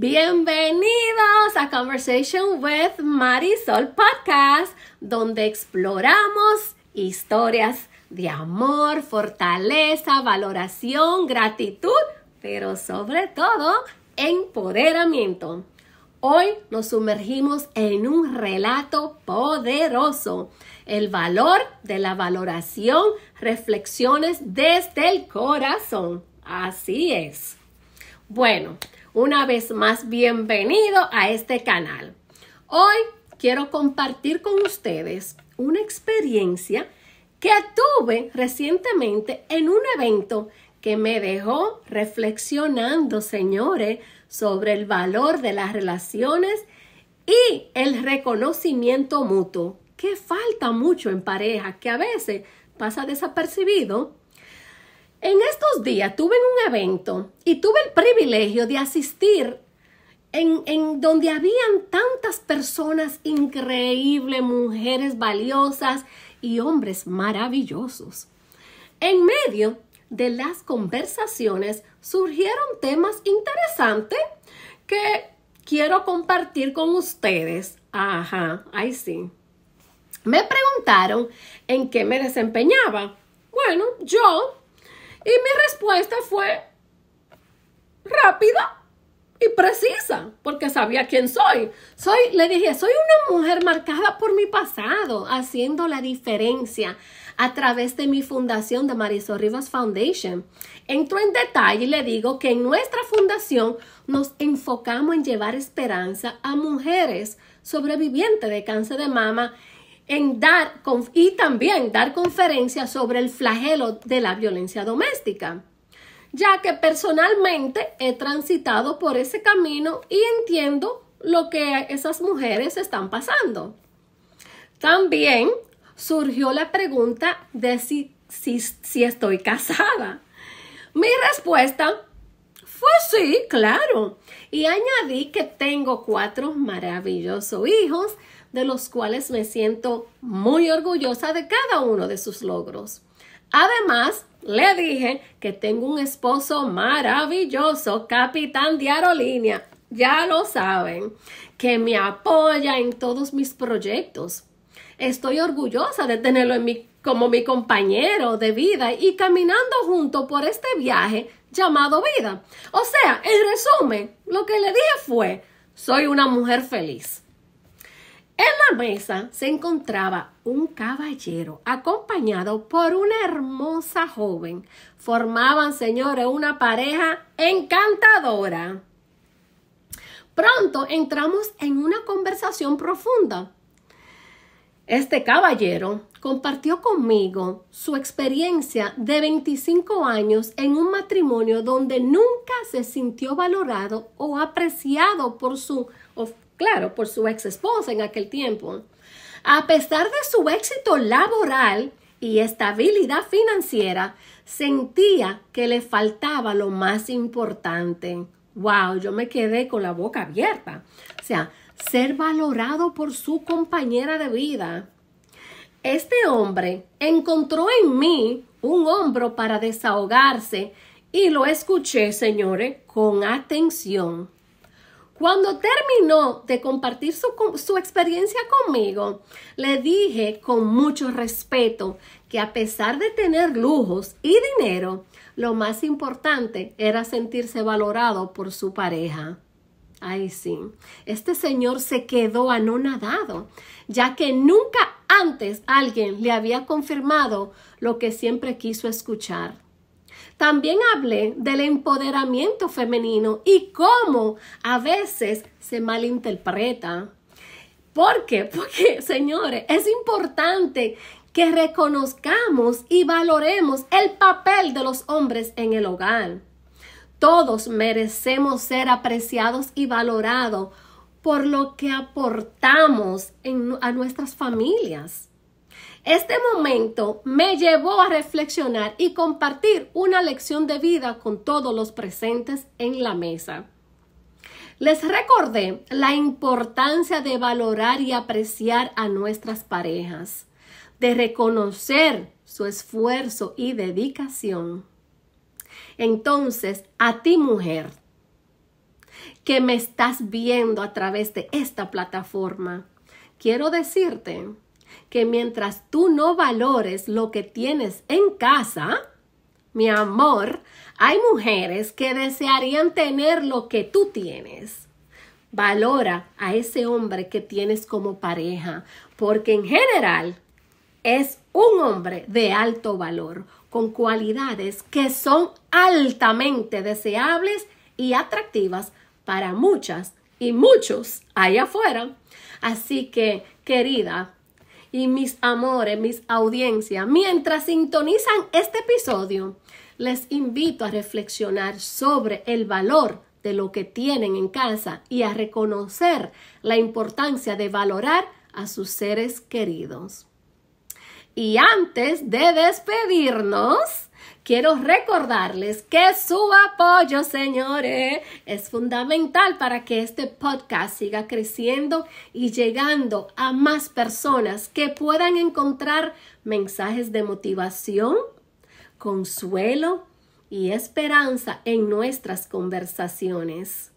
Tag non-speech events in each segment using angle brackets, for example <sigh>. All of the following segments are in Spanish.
Bienvenidos a Conversation with Marisol Podcast, donde exploramos historias de amor, fortaleza, valoración, gratitud, pero sobre todo empoderamiento. Hoy nos sumergimos en un relato poderoso, el valor de la valoración, reflexiones desde el corazón. Así es. Bueno, una vez más bienvenido a este canal. Hoy quiero compartir con ustedes una experiencia que tuve recientemente en un evento que me dejó reflexionando, señores, sobre el valor de las relaciones y el reconocimiento mutuo, que falta mucho en pareja, que a veces pasa desapercibido en estos días tuve un evento y tuve el privilegio de asistir en, en, donde habían tantas personas increíbles, mujeres valiosas y hombres maravillosos. En medio de las conversaciones surgieron temas interesantes que quiero compartir con ustedes. Ajá, ahí sí. Me preguntaron en qué me desempeñaba. Bueno, yo y mi respuesta fue rápida y precisa, porque sabía quién soy. Soy, le dije, soy una mujer marcada por mi pasado, haciendo la diferencia a través de mi fundación de Marisol Rivas Foundation. Entro en detalle y le digo que en nuestra fundación nos enfocamos en llevar esperanza a mujeres sobrevivientes de cáncer de mama en dar y también dar conferencias sobre el flagelo de la violencia doméstica, ya que personalmente he transitado por ese camino y entiendo lo que esas mujeres están pasando. También surgió la pregunta de si, si, si estoy casada. Mi respuesta fue sí, claro. Y añadí que tengo cuatro maravillosos hijos, de los cuales me siento muy orgullosa de cada uno de sus logros. Además, le dije que tengo un esposo maravilloso, capitán de aerolínea, ya lo saben, que me apoya en todos mis proyectos. Estoy orgullosa de tenerlo en como mi compañero de vida y caminando junto por este viaje llamado vida. O sea, en resumen, lo que le dije fue, soy una mujer feliz. En la mesa se encontraba un caballero acompañado por una hermosa joven. Formaban, señores, una pareja encantadora. Pronto entramos en una conversación profunda. Este caballero compartió conmigo su experiencia de 25 años en un matrimonio donde nunca se sintió valorado o apreciado por su claro, por su ex esposa en aquel tiempo. A pesar de su éxito laboral y estabilidad financiera, sentía que le faltaba lo más importante. Wow, yo me quedé con la boca abierta. O sea, ser valorado por su compañera de vida. Este hombre encontró en mí un hombro para desahogarse y lo escuché, señores, con atención. Cuando terminó de compartir su, su, experiencia conmigo, le dije con mucho respeto que a pesar de tener lujos y dinero, lo más importante era sentirse valorado por su pareja. Ay, sí. Este señor se quedó anonadado, ya que nunca antes alguien le había confirmado lo que siempre quiso escuchar. También hablé del empoderamiento femenino y cómo a veces se malinterpreta. ¿Por qué? <laughs> Porque, señores, es importante que reconozcamos y valoremos el papel de los hombres en el hogar. Todos merecemos ser apreciados y valorados por lo que aportamos a nuestras familias. Este momento me llevó a reflexionar y compartir una lección de vida con todos los presentes en la mesa. Les recordé la importancia de valorar y apreciar a nuestras parejas, de reconocer su esfuerzo y dedicación. Entonces, a ti mujer, que me estás viendo a través de esta plataforma, quiero decirte que mientras tú no valores lo que tienes en casa, mi amor, hay mujeres que desearían tener lo que tú tienes. Valora a ese hombre que tienes como pareja, porque en general es un hombre de alto valor, con cualidades que son altamente deseables y atractivas para muchas y muchos allá afuera. Así que, querida, y mis amores, mis audiencias, mientras sintonizan este episodio, les invito a reflexionar sobre el valor de lo que tienen en casa y a reconocer la importancia de valorar a sus seres queridos. Y antes de despedirnos, quiero recordarles que su apoyo, señores, es fundamental para que este podcast siga creciendo y llegando a más personas que puedan encontrar mensajes de motivación, consuelo y esperanza en nuestras conversaciones.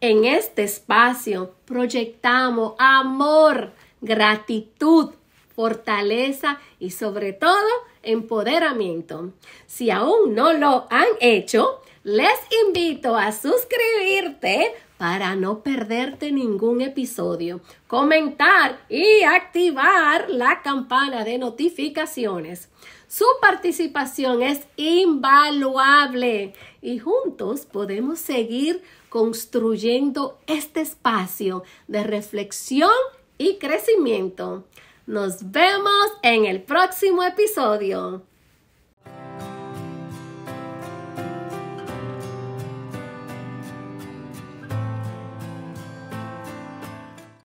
En este espacio proyectamos amor, gratitud, fortaleza y sobre todo empoderamiento. Si aún no lo han hecho, les invito a suscribirte para no perderte ningún episodio, comentar y activar la campana de notificaciones. Su participación es invaluable y juntos podemos seguir construyendo este espacio de reflexión y crecimiento. Nos vemos en el próximo episodio.